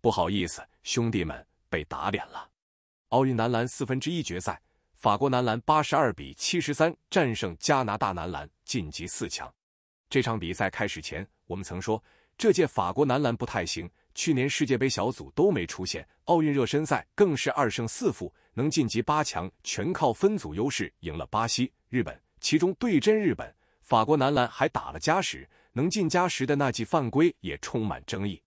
不好意思，兄弟们被打脸了。奥运男篮四分之一决赛，法国男篮八十二比七十三战胜加拿大男篮，晋级四强。这场比赛开始前，我们曾说这届法国男篮不太行，去年世界杯小组都没出现，奥运热身赛更是二胜四负，能晋级八强全靠分组优势赢了巴西、日本，其中对阵日本，法国男篮还打了加时，能进加时的那记犯规也充满争议。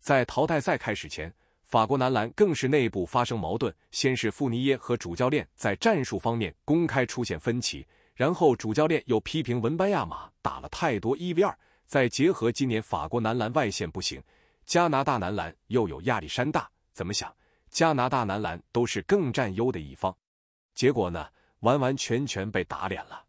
在淘汰赛开始前，法国男篮更是内部发生矛盾。先是富尼耶和主教练在战术方面公开出现分歧，然后主教练又批评文班亚马打了太多一 v 二。再结合今年法国男篮外线不行，加拿大男篮又有亚历山大，怎么想，加拿大男篮都是更占优的一方。结果呢，完完全全被打脸了。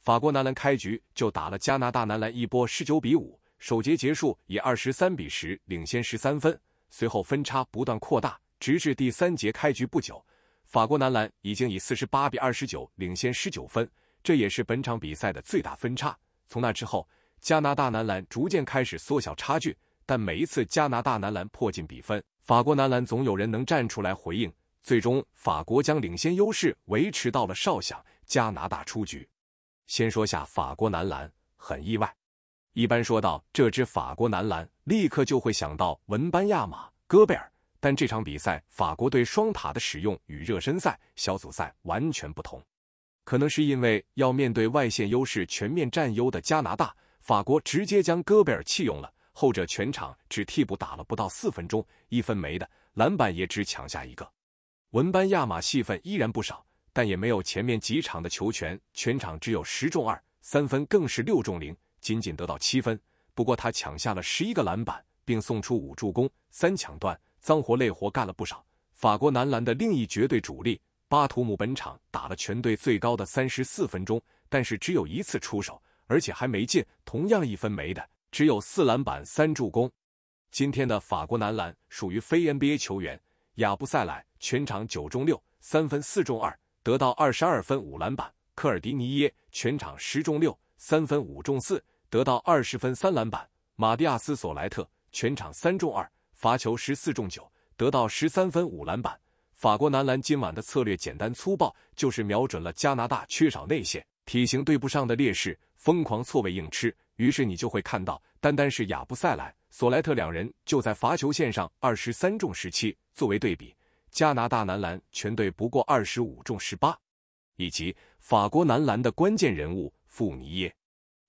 法国男篮开局就打了加拿大男篮一波十九比五。首节结束以二十三比十领先十三分，随后分差不断扩大，直至第三节开局不久，法国男篮已经以四十八比二十九领先十九分，这也是本场比赛的最大分差。从那之后，加拿大男篮逐渐开始缩小差距，但每一次加拿大男篮迫近比分，法国男篮总有人能站出来回应。最终，法国将领先优势维持到了哨响，加拿大出局。先说下法国男篮，很意外。一般说到这支法国男篮，立刻就会想到文班亚马、戈贝尔。但这场比赛，法国队双塔的使用与热身赛、小组赛完全不同。可能是因为要面对外线优势全面占优的加拿大，法国直接将戈贝尔弃用了，后者全场只替补打了不到四分钟，一分没的，篮板也只抢下一个。文班亚马戏份依然不少，但也没有前面几场的球权，全场只有十中二，三分更是六中零。仅仅得到七分，不过他抢下了十一个篮板，并送出五助攻、三抢断，脏活累活干了不少。法国男篮的另一绝对主力巴图姆，本场打了全队最高的三十四分钟，但是只有一次出手，而且还没进，同样一分没的，只有四篮板、三助攻。今天的法国男篮属于非 NBA 球员，亚布塞莱全场九中六，三分四中二，得到二十二分五篮板；科尔迪尼耶全场十中六，三分五中四。得到二十分三篮板，马蒂亚斯·索莱特全场三中二，罚球十四中九，得到十三分五篮板。法国男篮今晚的策略简单粗暴，就是瞄准了加拿大缺少内线、体型对不上的劣势，疯狂错位硬吃。于是你就会看到，单单是雅布塞莱、索莱特两人就在罚球线上二十三中十七。作为对比，加拿大男篮全队不过二十五中十八，以及法国男篮的关键人物富尼耶。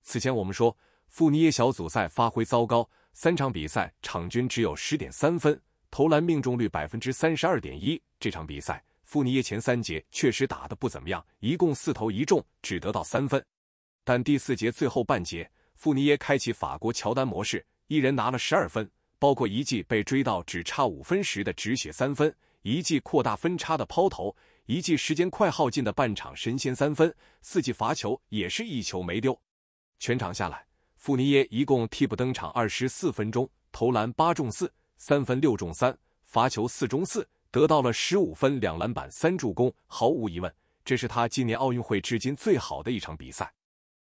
此前我们说，富尼耶小组赛发挥糟糕，三场比赛场均只有十点三分，投篮命中率百分之三十二点一。这场比赛，富尼耶前三节确实打得不怎么样，一共四投一中，只得到三分。但第四节最后半节，富尼耶开启法国乔丹模式，一人拿了十二分，包括一记被追到只差五分时的止血三分，一记扩大分差的抛投，一记时间快耗尽的半场神仙三分，四记罚球也是一球没丢。全场下来，富尼耶一共替补登场二十四分钟，投篮八中四，三分六中三，罚球四中四，得到了十五分、两篮板、三助攻。毫无疑问，这是他今年奥运会至今最好的一场比赛。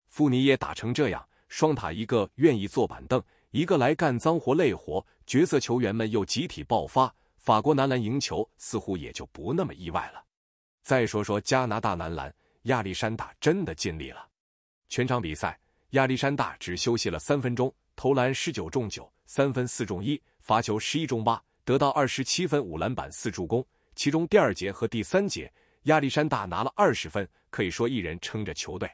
富尼耶打成这样，双塔一个愿意坐板凳，一个来干脏活累活，角色球员们又集体爆发，法国男篮赢球似乎也就不那么意外了。再说说加拿大男篮，亚历山大真的尽力了，全场比赛。亚历山大只休息了三分钟，投篮十九中九，三分四中一，罚球十一中八，得到二十七分五篮板四助攻。其中第二节和第三节，亚历山大拿了二十分，可以说一人撑着球队。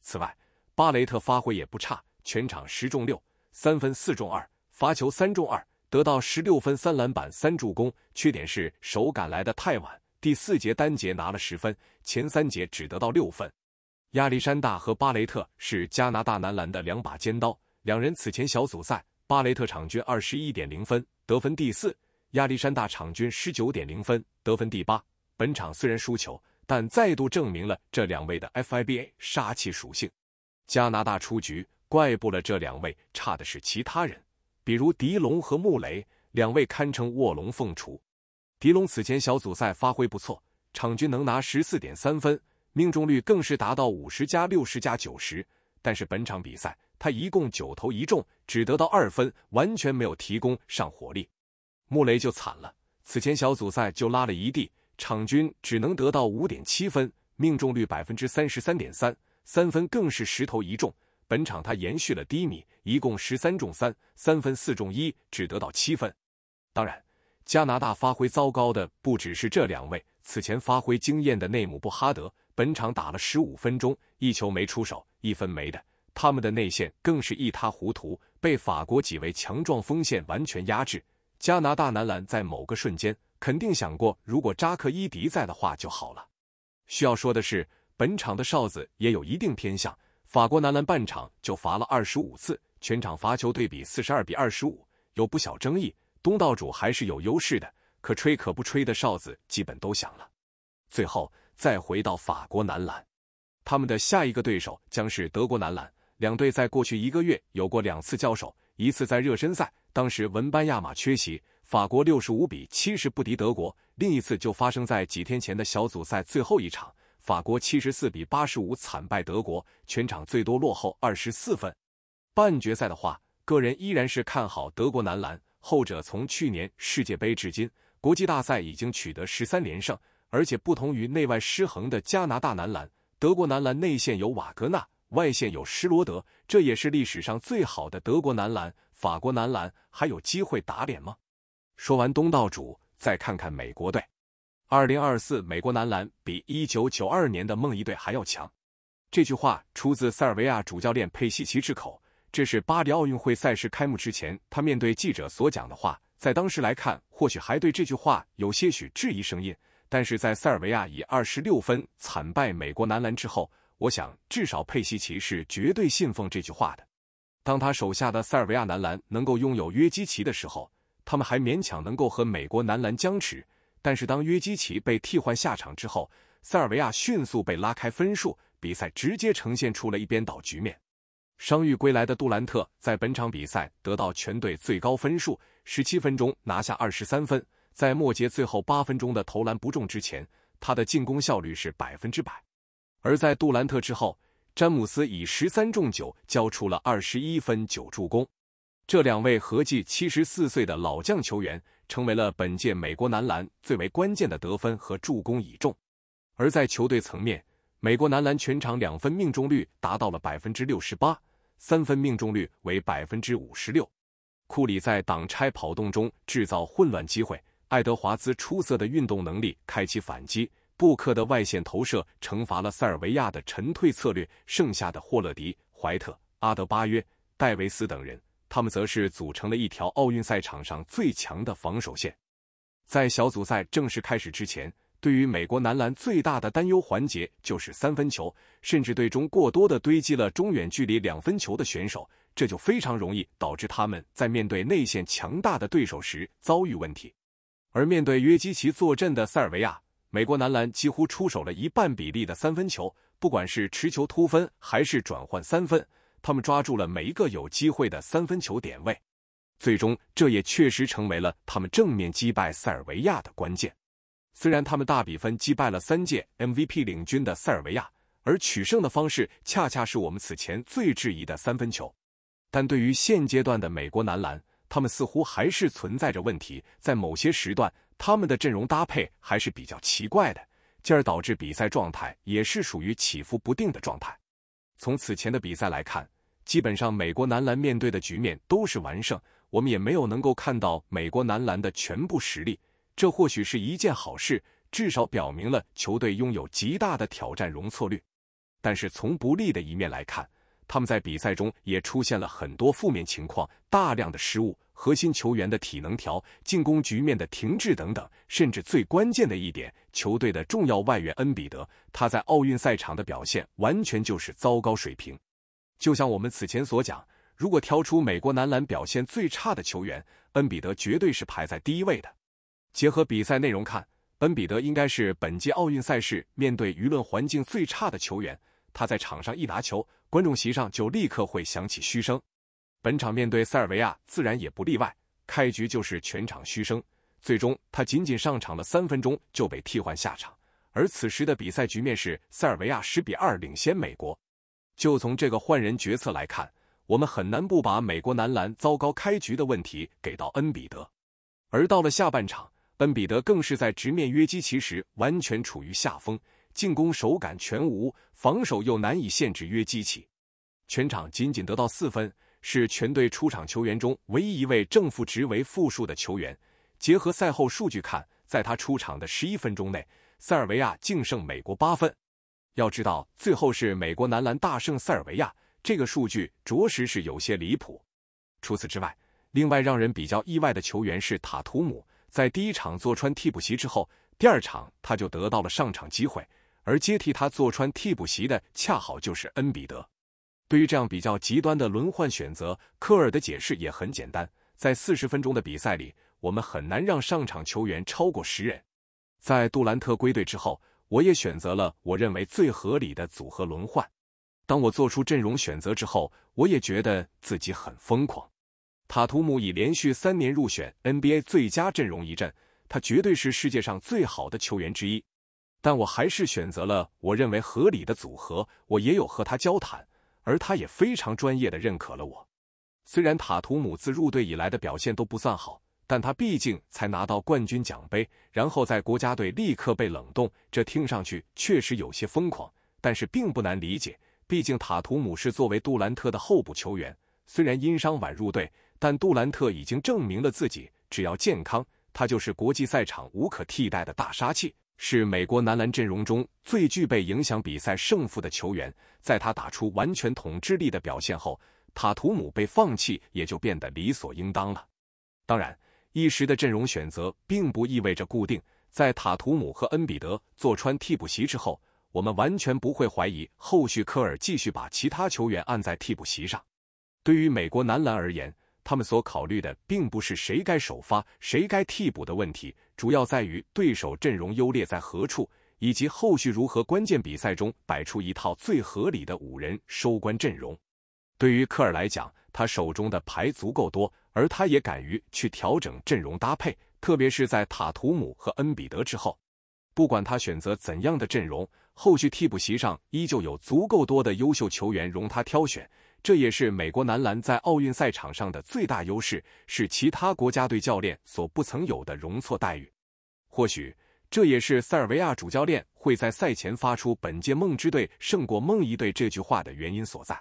此外，巴雷特发挥也不差，全场十中六，三分四中二，罚球三中二，得到十六分三篮板三助攻。缺点是手感来的太晚，第四节单节拿了十分，前三节只得到六分。亚历山大和巴雷特是加拿大男篮的两把尖刀，两人此前小组赛，巴雷特场均二十一点零分，得分第四；亚历山大场均十九点零分，得分第八。本场虽然输球，但再度证明了这两位的 FIBA 杀气属性。加拿大出局，怪不了这两位，差的是其他人，比如迪龙和穆雷两位堪称卧龙凤雏。迪龙此前小组赛发挥不错，场均能拿十四点三分。命中率更是达到五十加六十加九十，但是本场比赛他一共九投一中，只得到二分，完全没有提供上火力。穆雷就惨了，此前小组赛就拉了一地，场均只能得到五点七分，命中率百分之三十三点三，三分更是十投一中。本场他延续了低迷，一共十三中三，三分四中一，只得到七分。当然，加拿大发挥糟糕的不只是这两位，此前发挥惊艳的内姆布哈德。本场打了十五分钟，一球没出手，一分没的。他们的内线更是一塌糊涂，被法国几位强壮锋线完全压制。加拿大男篮在某个瞬间肯定想过，如果扎克伊迪在的话就好了。需要说的是，本场的哨子也有一定偏向。法国男篮半场就罚了二十五次，全场罚球对比四十二比二十五，有不小争议。东道主还是有优势的，可吹可不吹的哨子基本都响了。最后。再回到法国男篮，他们的下一个对手将是德国男篮。两队在过去一个月有过两次交手，一次在热身赛，当时文班亚马缺席，法国六十五比七十不敌德国；另一次就发生在几天前的小组赛最后一场，法国七十四比八十五惨败德国，全场最多落后二十四分。半决赛的话，个人依然是看好德国男篮，后者从去年世界杯至今，国际大赛已经取得十三连胜。而且不同于内外失衡的加拿大男篮，德国男篮内线有瓦格纳，外线有施罗德，这也是历史上最好的德国男篮。法国男篮还有机会打脸吗？说完东道主，再看看美国队。二零二四美国男篮比一九九二年的梦一队还要强。这句话出自塞尔维亚主教练佩西奇之口，这是巴黎奥运会赛事开幕之前他面对记者所讲的话。在当时来看，或许还对这句话有些许质疑声音。但是在塞尔维亚以二十六分惨败美国男篮之后，我想至少佩西奇是绝对信奉这句话的。当他手下的塞尔维亚男篮能够拥有约基奇的时候，他们还勉强能够和美国男篮僵持；但是当约基奇被替换下场之后，塞尔维亚迅速被拉开分数，比赛直接呈现出了一边倒局面。伤愈归来的杜兰特在本场比赛得到全队最高分数，十七分钟拿下二十三分。在末节最后八分钟的投篮不中之前，他的进攻效率是百分之百。而在杜兰特之后，詹姆斯以十三中九交出了二十一分九助攻。这两位合计七十四岁的老将球员，成为了本届美国男篮最为关键的得分和助攻倚重。而在球队层面，美国男篮全场两分命中率达到了百分之六十八，三分命中率为百分之五十六。库里在挡拆跑动中制造混乱机会。爱德华兹出色的运动能力开启反击，布克的外线投射惩罚了塞尔维亚的沉退策略。剩下的霍勒迪、怀特、阿德巴约、戴维斯等人，他们则是组成了一条奥运赛场上最强的防守线。在小组赛正式开始之前，对于美国男篮最大的担忧环节就是三分球，甚至队中过多的堆积了中远距离两分球的选手，这就非常容易导致他们在面对内线强大的对手时遭遇问题。而面对约基奇坐镇的塞尔维亚，美国男篮几乎出手了一半比例的三分球，不管是持球突分还是转换三分，他们抓住了每一个有机会的三分球点位。最终，这也确实成为了他们正面击败塞尔维亚的关键。虽然他们大比分击败了三届 MVP 领军的塞尔维亚，而取胜的方式恰恰是我们此前最质疑的三分球，但对于现阶段的美国男篮。他们似乎还是存在着问题，在某些时段，他们的阵容搭配还是比较奇怪的，进而导致比赛状态也是属于起伏不定的状态。从此前的比赛来看，基本上美国男篮面对的局面都是完胜，我们也没有能够看到美国男篮的全部实力，这或许是一件好事，至少表明了球队拥有极大的挑战容错率。但是从不利的一面来看，他们在比赛中也出现了很多负面情况，大量的失误，核心球员的体能条，进攻局面的停滞等等，甚至最关键的一点，球队的重要外援恩比德，他在奥运赛场的表现完全就是糟糕水平。就像我们此前所讲，如果挑出美国男篮表现最差的球员，恩比德绝对是排在第一位的。结合比赛内容看，恩比德应该是本届奥运赛事面对舆论环境最差的球员。他在场上一拿球，观众席上就立刻会响起嘘声。本场面对塞尔维亚，自然也不例外，开局就是全场嘘声。最终，他仅仅上场了三分钟就被替换下场，而此时的比赛局面是塞尔维亚十比二领先美国。就从这个换人决策来看，我们很难不把美国男篮糟糕开局的问题给到恩比德。而到了下半场，恩比德更是在直面约基奇时完全处于下风。进攻手感全无，防守又难以限制约基奇，全场仅仅得到四分，是全队出场球员中唯一一位正负值为负数的球员。结合赛后数据看，在他出场的十一分钟内，塞尔维亚净胜美国八分。要知道，最后是美国男篮大胜塞尔维亚，这个数据着实是有些离谱。除此之外，另外让人比较意外的球员是塔图姆，在第一场坐穿替补席之后，第二场他就得到了上场机会。而接替他坐穿替补席的，恰好就是恩比德。对于这样比较极端的轮换选择，科尔的解释也很简单：在四十分钟的比赛里，我们很难让上场球员超过十人。在杜兰特归队之后，我也选择了我认为最合理的组合轮换。当我做出阵容选择之后，我也觉得自己很疯狂。塔图姆已连续三年入选 NBA 最佳阵容一阵，他绝对是世界上最好的球员之一。但我还是选择了我认为合理的组合。我也有和他交谈，而他也非常专业的认可了我。虽然塔图姆自入队以来的表现都不算好，但他毕竟才拿到冠军奖杯，然后在国家队立刻被冷冻，这听上去确实有些疯狂，但是并不难理解。毕竟塔图姆是作为杜兰特的候补球员，虽然因伤晚入队，但杜兰特已经证明了自己，只要健康，他就是国际赛场无可替代的大杀器。是美国男篮阵容中最具备影响比赛胜负的球员。在他打出完全统治力的表现后，塔图姆被放弃也就变得理所应当了。当然，一时的阵容选择并不意味着固定。在塔图姆和恩比德坐穿替补席之后，我们完全不会怀疑后续科尔继续把其他球员按在替补席上。对于美国男篮而言，他们所考虑的并不是谁该首发、谁该替补的问题，主要在于对手阵容优劣在何处，以及后续如何关键比赛中摆出一套最合理的五人收官阵容。对于科尔来讲，他手中的牌足够多，而他也敢于去调整阵容搭配，特别是在塔图姆和恩比德之后，不管他选择怎样的阵容，后续替补席上依旧有足够多的优秀球员容他挑选。这也是美国男篮在奥运赛场上的最大优势，是其他国家队教练所不曾有的容错待遇。或许这也是塞尔维亚主教练会在赛前发出“本届梦之队胜过梦一队”这句话的原因所在。